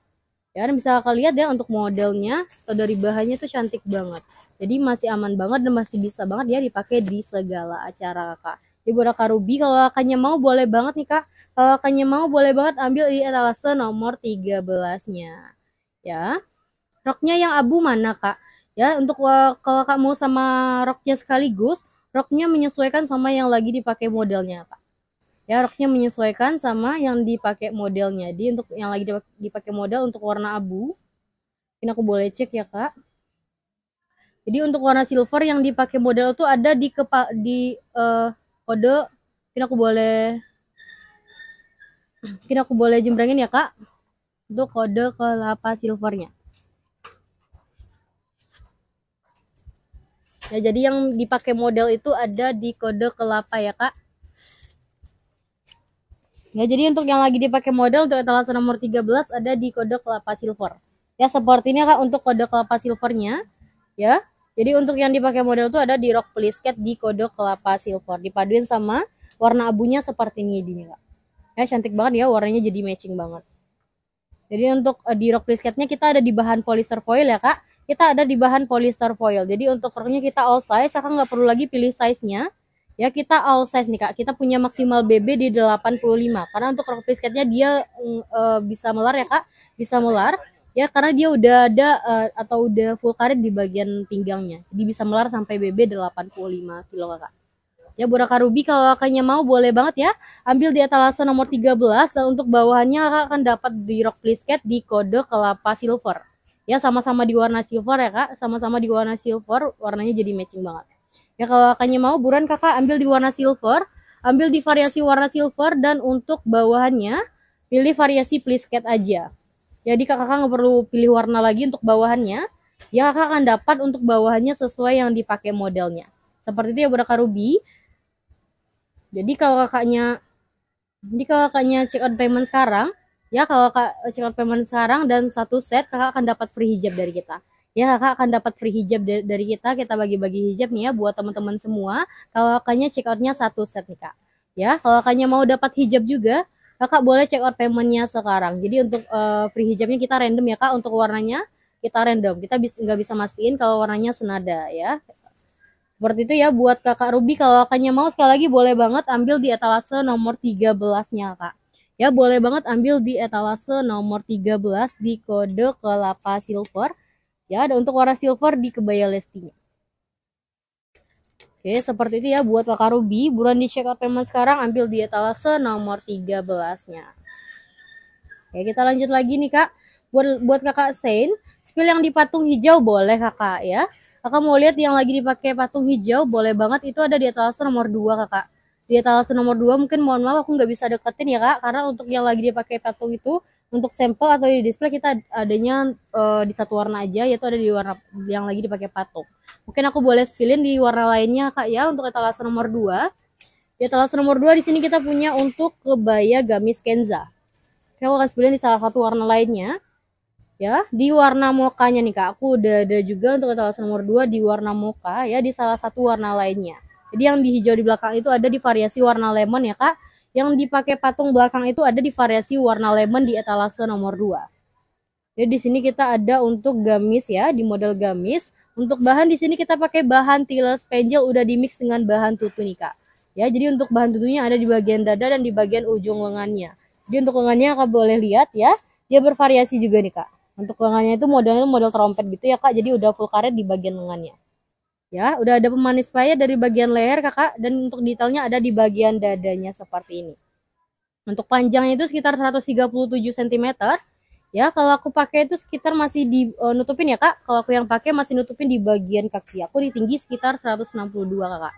Ya, bisa kalian lihat ya untuk modelnya atau dari bahannya tuh cantik banget. Jadi masih aman banget dan masih bisa banget ya dipakai di segala acara kakak. Jadi buat Kak Ruby kalau kakaknya mau boleh banget nih kak. Kalau kakaknya mau boleh banget ambil di etalase nomor 13-nya. Ya. Roknya yang abu mana kak? Ya, untuk uh, kalau kamu sama roknya sekaligus, roknya menyesuaikan sama yang lagi dipakai modelnya, Pak. Ya, roknya menyesuaikan sama yang dipakai modelnya. Di untuk yang lagi dipakai model untuk warna abu, ini aku boleh cek ya, Kak. Jadi untuk warna silver yang dipakai model itu ada di kepa, di uh, kode ini aku boleh ini aku boleh jembrangin ya kak untuk kode kelapa silvernya Ya, jadi yang dipakai model itu ada di kode kelapa ya, Kak. Ya, jadi untuk yang lagi dipakai model untuk etalase nomor 13 ada di kode kelapa silver. Ya, seperti ini Kak untuk kode kelapa silvernya. Ya, jadi untuk yang dipakai model itu ada di rock pelisket di kode kelapa silver. Dipaduin sama warna abunya seperti ini jadinya Kak. Ya, cantik banget ya, warnanya jadi matching banget. Jadi untuk eh, di rock plisketnya kita ada di bahan polyester foil ya Kak kita ada di bahan polyester foil. Jadi untuk roknya kita all size, kakak nggak perlu lagi pilih size-nya. Ya kita all size nih kak, kita punya maksimal BB di 85. Karena untuk rok pisketnya dia uh, bisa melar ya kak, bisa melar. Ya karena dia udah ada uh, atau udah full karet di bagian pinggangnya. Jadi bisa melar sampai BB 85 kilo kak. Ya bu Raka Ruby kalau kakaknya mau boleh banget ya ambil di etalase nomor 13 dan untuk bawahannya kakak akan dapat di rok plisket di kode kelapa silver ya sama-sama di warna silver ya kak sama-sama di warna silver warnanya jadi matching banget ya kalau kakaknya mau buran kakak ambil di warna silver ambil di variasi warna silver dan untuk bawahannya pilih variasi please cat aja jadi kakak nggak perlu pilih warna lagi untuk bawahannya ya kakak akan dapat untuk bawahannya sesuai yang dipakai modelnya seperti itu ya budak ruby jadi kalau kakaknya jadi kalau kakaknya check out payment sekarang ya kalau kak check payment sekarang dan satu set kakak akan dapat free hijab dari kita ya kakak akan dapat free hijab dari kita kita bagi-bagi hijab nih ya buat teman-teman semua kalau kakaknya check outnya satu set nih kak ya kalau kakaknya mau dapat hijab juga kakak boleh check out paymentnya sekarang jadi untuk uh, free hijabnya kita random ya kak untuk warnanya kita random kita bisa nggak bisa mastiin kalau warnanya senada ya seperti itu ya buat kakak Ruby kalau kakaknya mau sekali lagi boleh banget ambil di etalase nomor 13 nya kak Ya boleh banget ambil di etalase nomor 13 di kode kelapa silver. Ya, ada untuk warna silver di kebaya lestinya. Oke, seperti itu ya buat kakak Ruby. Buruan di check out payment sekarang, ambil di etalase nomor 13-nya. Oke, kita lanjut lagi nih kak. Buat, buat kakak Sein, spill yang di patung hijau boleh kakak ya. Kakak mau lihat yang lagi dipakai patung hijau, boleh banget itu ada di etalase nomor 2 kakak di etalase nomor 2 mungkin mohon maaf aku nggak bisa deketin ya kak karena untuk yang lagi dia pakai patung itu untuk sampel atau di display kita adanya uh, di satu warna aja yaitu ada di warna yang lagi dipakai patung mungkin aku boleh spillin di warna lainnya kak ya untuk etalase nomor 2 di etalase nomor 2 di sini kita punya untuk kebaya gamis kenza Oke, akan spillin di salah satu warna lainnya ya di warna mokanya nih kak aku udah ada juga untuk etalase nomor 2 di warna moka ya di salah satu warna lainnya jadi yang di hijau di belakang itu ada di variasi warna lemon ya kak. Yang dipakai patung belakang itu ada di variasi warna lemon di etalase nomor 2. Jadi di sini kita ada untuk gamis ya, di model gamis. Untuk bahan di sini kita pakai bahan tiller spanjel udah dimix dengan bahan tutu nih kak. Ya, jadi untuk bahan tutunya ada di bagian dada dan di bagian ujung lengannya. Jadi untuk lengannya kak boleh lihat ya, dia bervariasi juga nih kak. Untuk lengannya itu modelnya model trompet gitu ya kak, jadi udah full karet di bagian lengannya ya udah ada pemanis paya dari bagian leher kakak dan untuk detailnya ada di bagian dadanya seperti ini untuk panjangnya itu sekitar 137 cm ya kalau aku pakai itu sekitar masih di uh, nutupin ya kak kalau aku yang pakai masih nutupin di bagian kaki aku di tinggi sekitar 162 kakak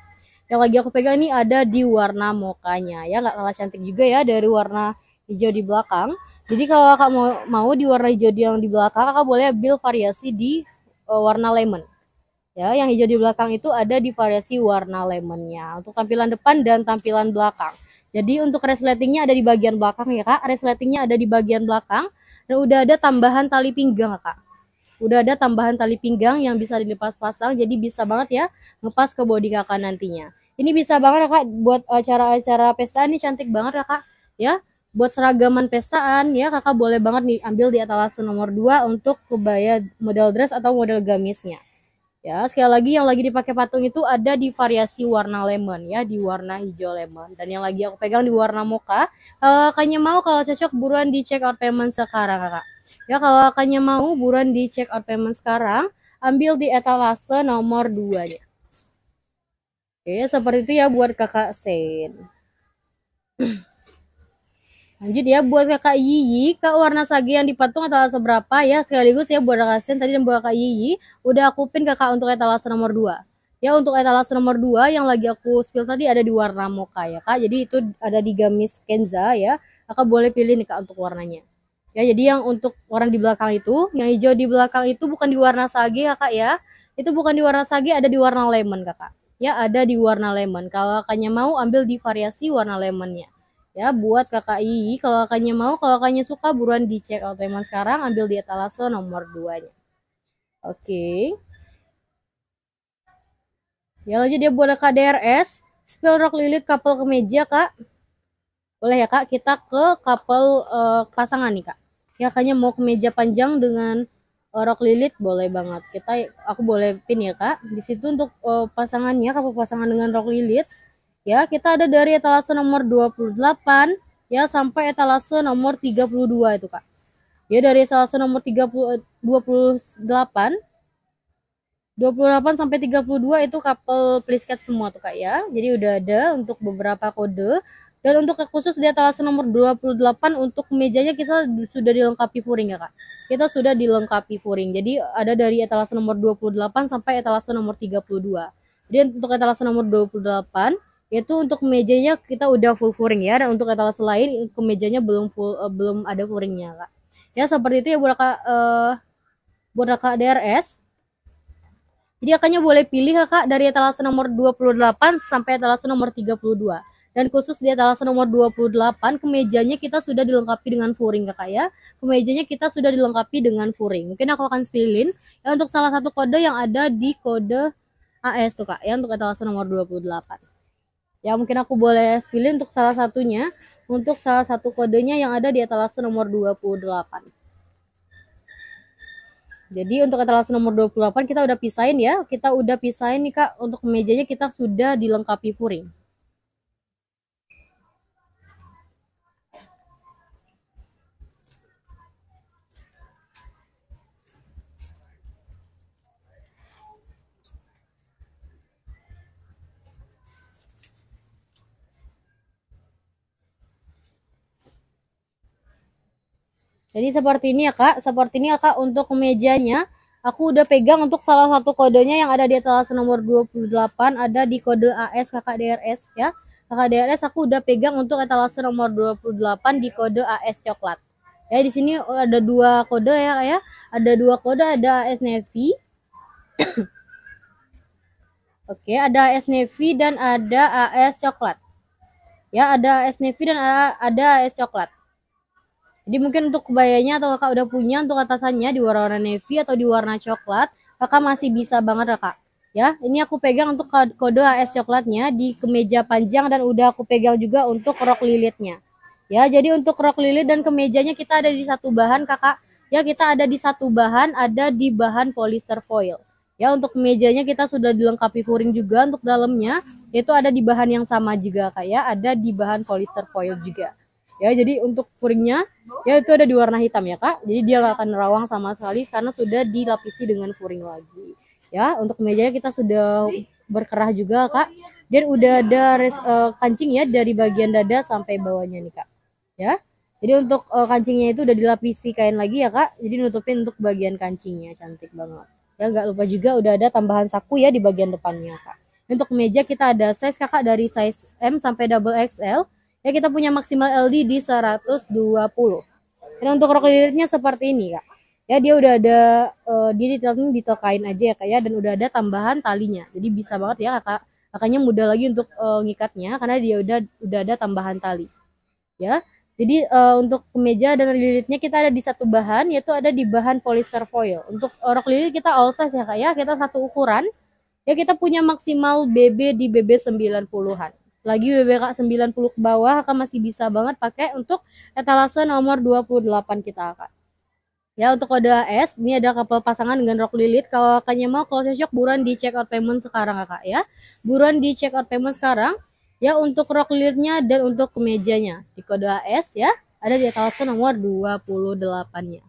yang lagi aku pegang ini ada di warna mokanya ya nggak kalah cantik juga ya dari warna hijau di belakang jadi kalau kakak mau mau di warna hijau yang di belakang kakak boleh ambil variasi di uh, warna lemon Ya, yang hijau di belakang itu ada di variasi warna lemonnya untuk tampilan depan dan tampilan belakang. Jadi untuk resletingnya ada di bagian belakang ya kak, resletingnya ada di bagian belakang dan udah ada tambahan tali pinggang kak. Udah ada tambahan tali pinggang yang bisa dilepas pasang, jadi bisa banget ya ngepas ke body kakak nantinya. Ini bisa banget ya, kak buat acara-acara pesta ini cantik banget ya kak. Ya, buat seragaman pestaan ya kakak boleh banget diambil di atas nomor 2 untuk kebaya model dress atau model gamisnya. Ya, sekali lagi yang lagi dipakai patung itu ada di variasi warna lemon ya, di warna hijau lemon. Dan yang lagi aku pegang di warna mocha. Kalau kakaknya mau kalau cocok buruan di check out payment sekarang, Kakak. Ya, kalau kakaknya mau buruan di check out payment sekarang, ambil di etalase nomor 2-nya. Oke, seperti itu ya buat Kakak Sen. *clears throat* Lanjut ya buat kakak Yiyi, kak warna sage yang dipatung atau seberapa ya? Sekaligus ya buat kasian tadi dan buat kakak Yiyi, udah aku pin kakak untuk etalase nomor 2. Ya untuk etalase nomor 2 yang lagi aku spill tadi ada di warna moka ya kak. Jadi itu ada di gamis Kenza ya. Kakak boleh pilih nih kak untuk warnanya. Ya jadi yang untuk warna di belakang itu, yang hijau di belakang itu bukan di warna sage kakak ya, ya. Itu bukan di warna sage, ada di warna lemon kakak. Ya ada di warna lemon. Kalau kakaknya mau ambil di variasi warna lemonnya ya buat kakak Iyi kalau kakaknya mau kalau kakaknya suka buruan dicek out teman sekarang ambil dia etalase nomor 2 nya oke okay. ya lanjut dia buat DRS spill rock lilit couple ke meja kak boleh ya kak kita ke couple uh, pasangan nih kak ya kakaknya mau ke meja panjang dengan eh, rok lilit boleh banget kita aku boleh pin ya kak di situ untuk uh, pasangannya kalau pasangan dengan rok lilit Ya, kita ada dari etalase nomor 28 ya sampai etalase nomor 32 itu, Kak. Ya, dari etalase nomor 30 28 28 sampai 32 itu couple plisket semua tuh Kak ya. Jadi udah ada untuk beberapa kode dan untuk khusus di etalase nomor 28 untuk mejanya kita sudah dilengkapi furing ya Kak. Kita sudah dilengkapi furing. Jadi ada dari etalase nomor 28 sampai etalase nomor 32. Jadi untuk etalase nomor 28 itu untuk mejanya kita udah full furing ya dan untuk etalase lain kemejanya belum full uh, belum ada furingnya kak ya seperti itu ya buat kak uh, eh, buat kak DRS jadi akannya boleh pilih kakak dari etalase nomor 28 sampai etalase nomor 32 dan khusus di etalase nomor 28 kemejanya kita sudah dilengkapi dengan furing kakak ya kemejanya kita sudah dilengkapi dengan furing mungkin aku akan spilin ya untuk salah satu kode yang ada di kode AS tuh kak ya untuk etalase nomor 28 Ya mungkin aku boleh pilih untuk salah satunya, untuk salah satu kodenya yang ada di etalase nomor 28. Jadi untuk etalase nomor 28 kita udah pisahin ya, kita udah pisahin nih Kak, untuk mejanya kita sudah dilengkapi puring. Jadi seperti ini ya kak, seperti ini ya kak untuk mejanya. Aku udah pegang untuk salah satu kodenya yang ada di atas nomor 28 ada di kode AS kakak DRS ya. Kakak DRS aku udah pegang untuk etalase nomor 28 di kode AS coklat. Ya di sini ada dua kode ya kak ya. Ada dua kode ada AS navy. *coughs* Oke, ada AS navy dan ada AS coklat. Ya, ada AS navy dan ada AS coklat. Jadi mungkin untuk kebayanya atau kakak udah punya untuk atasannya di warna navy atau di warna coklat, kakak masih bisa banget kakak. Ya, ini aku pegang untuk kode AS coklatnya di kemeja panjang dan udah aku pegang juga untuk rok lilitnya. Ya, jadi untuk rok lilit dan kemejanya kita ada di satu bahan kakak. Ya, kita ada di satu bahan, ada di bahan polyester foil. Ya, untuk kemejanya kita sudah dilengkapi furing juga untuk dalamnya, yaitu ada di bahan yang sama juga kak ya, ada di bahan polyester foil juga ya jadi untuk puringnya ya itu ada di warna hitam ya kak jadi dia akan rawang sama sekali karena sudah dilapisi dengan puring lagi ya untuk mejanya kita sudah berkerah juga kak dan udah ada res, uh, kancing ya dari bagian dada sampai bawahnya nih kak ya jadi untuk uh, kancingnya itu udah dilapisi kain lagi ya kak jadi nutupin untuk bagian kancingnya cantik banget ya nggak lupa juga udah ada tambahan saku ya di bagian depannya kak untuk meja kita ada size kakak dari size M sampai double XL ya kita punya maksimal LD di 120 dan untuk rock seperti ini kak ya dia udah ada uh, dia ditelkain ditokain aja ya kak ya dan udah ada tambahan talinya jadi bisa banget ya kakak makanya mudah lagi untuk uh, ngikatnya karena dia udah udah ada tambahan tali ya jadi uh, untuk kemeja dan lilitnya kita ada di satu bahan yaitu ada di bahan polyester foil untuk rok lilit kita all size ya kak ya kita satu ukuran ya kita punya maksimal BB di BB 90-an lagi WBK 90 ke bawah Kakak masih bisa banget pakai untuk etalase nomor 28 kita Kak. Ya untuk kode AS ini ada kapal pasangan dengan rok lilit. Kalau kakaknya mau kalau cocok buruan di check out payment sekarang Kakak ya, ya. Buruan di check out payment sekarang ya untuk rok lilitnya dan untuk kemejanya di kode AS ya. Ada di etalase nomor 28-nya.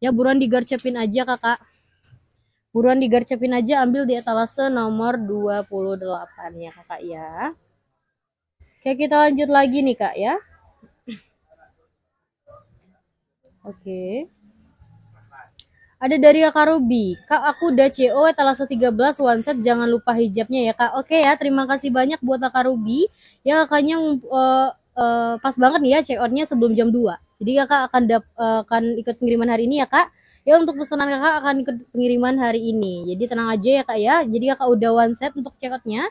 Ya buruan digarcepin aja Kakak. Buruan digarcepin aja ambil di etalase nomor 28 ya Kakak ya. Oke, ya, kita lanjut lagi nih, Kak, ya. Oke. Ada dari Kak Ruby. Kak, aku udah CO etalase 13 one set. Jangan lupa hijabnya ya, Kak. Oke ya, terima kasih banyak buat Kak Ruby. Ya, kakaknya uh, uh, pas banget nih ya CO-nya sebelum jam 2. Jadi kakak akan dap, uh, akan ikut pengiriman hari ini ya, Kak. Ya, untuk pesanan kakak akan ikut pengiriman hari ini. Jadi tenang aja ya, Kak ya. Jadi kakak udah one set untuk CO nya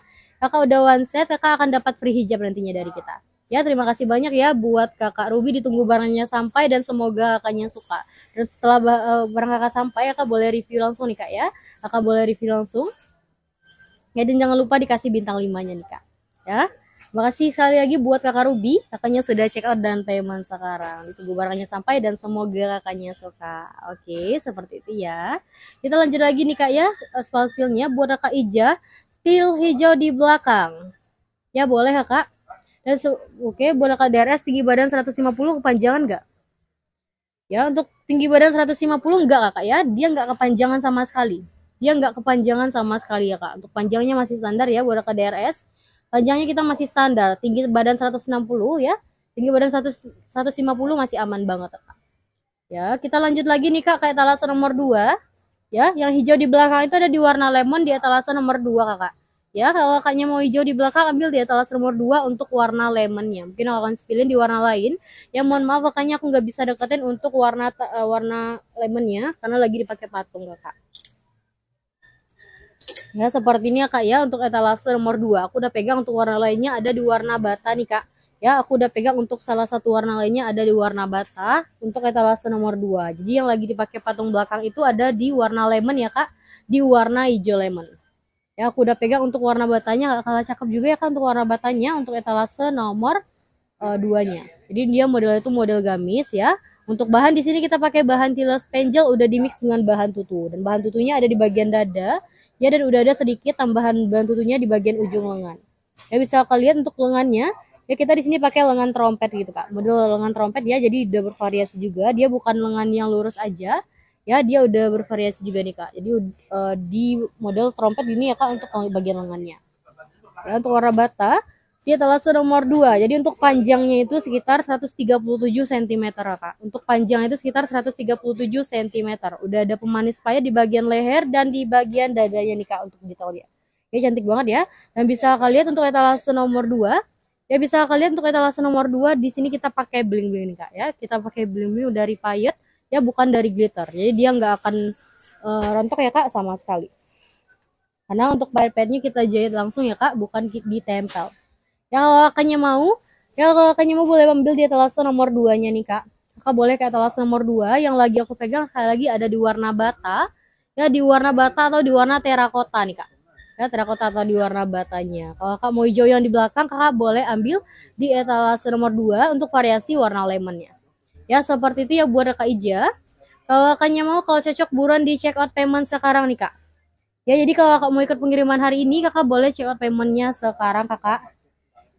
kakak udah one set kakak akan dapat free hijab nantinya dari kita ya terima kasih banyak ya buat kakak Ruby ditunggu barangnya sampai dan semoga kakaknya suka dan setelah eh, barang kakak sampai kakak boleh review langsung nih kak ya kakak boleh review langsung ya dan jangan lupa dikasih bintang limanya nih kak ya Makasih sekali lagi buat kakak Ruby, kakaknya sudah check out dan payment sekarang. Ditunggu barangnya sampai dan semoga kakaknya suka. Oke, seperti itu ya. Kita lanjut lagi nih kak ya, eh, sponsor buat kakak Ija pil hijau di belakang. Ya boleh ya kak. Dan oke okay, kak DRS tinggi badan 150 kepanjangan nggak? Ya untuk tinggi badan 150 enggak kak ya. Dia nggak kepanjangan sama sekali. Dia nggak kepanjangan sama sekali ya kak. Untuk panjangnya masih standar ya boleh kak DRS. Panjangnya kita masih standar. Tinggi badan 160 ya. Tinggi badan 100, 150 masih aman banget kak. Ya kita lanjut lagi nih kak kayak talas nomor 2. Ya, yang hijau di belakang itu ada di warna lemon di etalase nomor dua Kakak. Ya, kalau kakaknya mau hijau di belakang, ambil di etalase nomor dua untuk warna lemonnya. Mungkin akan sepilin di warna lain. Ya, mohon maaf kakaknya aku nggak bisa deketin untuk warna uh, warna lemonnya, karena lagi dipakai patung, kakak. Ya, seperti ini ya, kak ya, untuk etalase nomor 2. Aku udah pegang untuk warna lainnya, ada di warna bata nih, kak ya aku udah pegang untuk salah satu warna lainnya ada di warna bata untuk etalase nomor 2 jadi yang lagi dipakai patung belakang itu ada di warna lemon ya kak di warna hijau lemon ya aku udah pegang untuk warna batanya gak kalah cakep juga ya kak untuk warna batanya untuk etalase nomor uh, duanya jadi dia modelnya itu model gamis ya untuk bahan di sini kita pakai bahan tilas penjel udah dimix dengan bahan tutu dan bahan tutunya ada di bagian dada ya dan udah ada sedikit tambahan bahan tutunya di bagian ujung lengan ya bisa kalian untuk lengannya ya kita di sini pakai lengan trompet gitu kak model lengan trompet ya jadi udah bervariasi juga dia bukan lengan yang lurus aja ya dia udah bervariasi juga nih kak jadi uh, di model trompet ini ya kak untuk bagian lengannya dan ya, untuk warna bata dia telah nomor dua. jadi untuk panjangnya itu sekitar 137 cm ya, kak untuk panjangnya itu sekitar 137 cm udah ada pemanis paya di bagian leher dan di bagian dadanya nih kak untuk detailnya ya cantik banget ya dan bisa kalian untuk etalase nomor 2 ya bisa kalian untuk etalase nomor 2 di sini kita pakai bling bling nih kak ya kita pakai bling bling dari payet ya bukan dari glitter jadi dia nggak akan uh, rontok ya kak sama sekali karena untuk bayar padnya kita jahit langsung ya kak bukan ditempel ya kalau kakaknya mau ya kalau kakaknya mau boleh ambil di etalase nomor 2 nya nih kak kakak boleh ke etalase nomor 2 yang lagi aku pegang sekali lagi ada di warna bata ya di warna bata atau di warna terakota nih kak ya terakota atau di warna batanya. Kalau kak mau hijau yang di belakang, kakak boleh ambil di etalase nomor 2 untuk variasi warna lemonnya. Ya, seperti itu ya buat kak Ija. Kalau kakaknya mau, kalau cocok buruan di check out payment sekarang nih kak. Ya, jadi kalau kak mau ikut pengiriman hari ini, kakak boleh check out paymentnya sekarang kakak.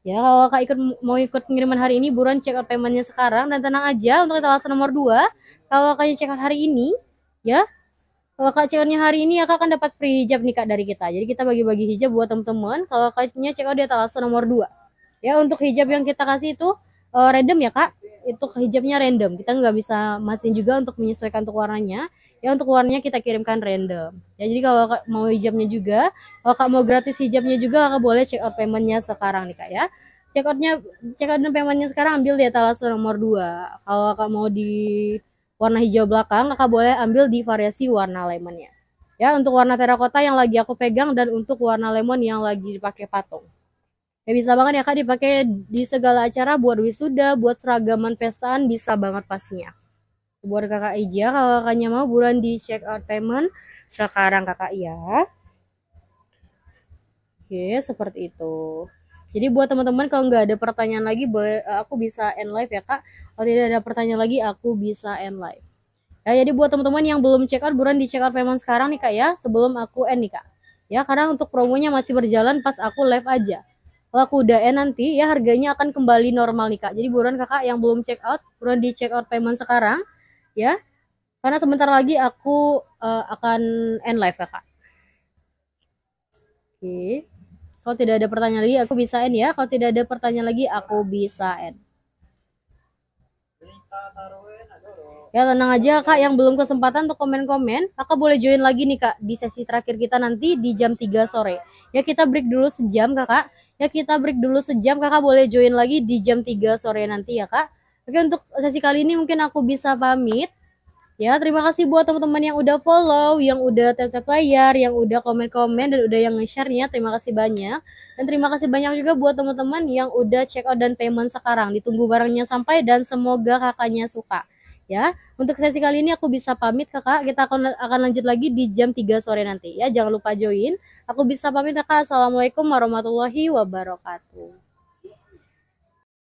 Ya, kalau kakak ikut, mau ikut pengiriman hari ini, buruan check out paymentnya sekarang. Dan tenang aja, untuk etalase nomor 2, kalau kakaknya check out hari ini, ya, kalau Kak co hari ini ya Kak akan dapat free hijab nih Kak dari kita. Jadi kita bagi-bagi hijab buat teman-teman. Kalau Kaknya CO di atas nomor 2. Ya untuk hijab yang kita kasih itu uh, random ya Kak. Itu hijabnya random. Kita nggak bisa masin juga untuk menyesuaikan untuk warnanya. Ya untuk warnanya kita kirimkan random. Ya jadi kalau Kak mau hijabnya juga, kalau Kak mau gratis hijabnya juga Kak boleh check out paymentnya sekarang nih Kak ya. Check outnya check out dan paymentnya sekarang ambil di atas nomor 2. Kalau Kak mau di warna hijau belakang, kakak boleh ambil di variasi warna lemonnya. Ya, untuk warna terakota yang lagi aku pegang dan untuk warna lemon yang lagi dipakai patung. Ya bisa banget ya kak dipakai di segala acara buat wisuda, buat seragaman pesan, bisa banget pastinya. Buat kakak Ija, ya, kalau kakaknya mau buruan di check out payment sekarang kakak ya. Oke, seperti itu. Jadi buat teman-teman kalau nggak ada pertanyaan lagi, eh, aku bisa end live ya kak. Kalau tidak ada pertanyaan lagi, aku bisa end live. Ya, jadi buat teman-teman yang belum check out, buruan di check out payment sekarang nih kak ya, sebelum aku end nih kak. Ya, karena untuk promonya masih berjalan pas aku live aja. Kalau aku udah end nanti, ya harganya akan kembali normal nih kak. Jadi buruan kakak yang belum check out, buruan di check out payment sekarang, ya. Karena sebentar lagi aku uh, akan end live ya, kak. Oke. Okay. Kalau tidak ada pertanyaan lagi, aku bisa end ya. Kalau tidak ada pertanyaan lagi, aku bisa end. Ya tenang aja kak, yang belum kesempatan untuk komen-komen, kakak boleh join lagi nih kak di sesi terakhir kita nanti di jam 3 sore. Ya kita break dulu sejam kakak, ya kita break dulu sejam kakak boleh join lagi di jam 3 sore nanti ya kak. Oke untuk sesi kali ini mungkin aku bisa pamit. Ya, terima kasih buat teman-teman yang udah follow, yang udah tap layar, yang udah komen-komen dan udah yang nge-share-nya. Terima kasih banyak. Dan terima kasih banyak juga buat teman-teman yang udah check out dan payment sekarang. Ditunggu barangnya sampai dan semoga kakaknya suka. Ya, untuk sesi kali ini aku bisa pamit kakak. Kita akan, akan lanjut lagi di jam 3 sore nanti. Ya, jangan lupa join. Aku bisa pamit kakak. Assalamualaikum warahmatullahi wabarakatuh.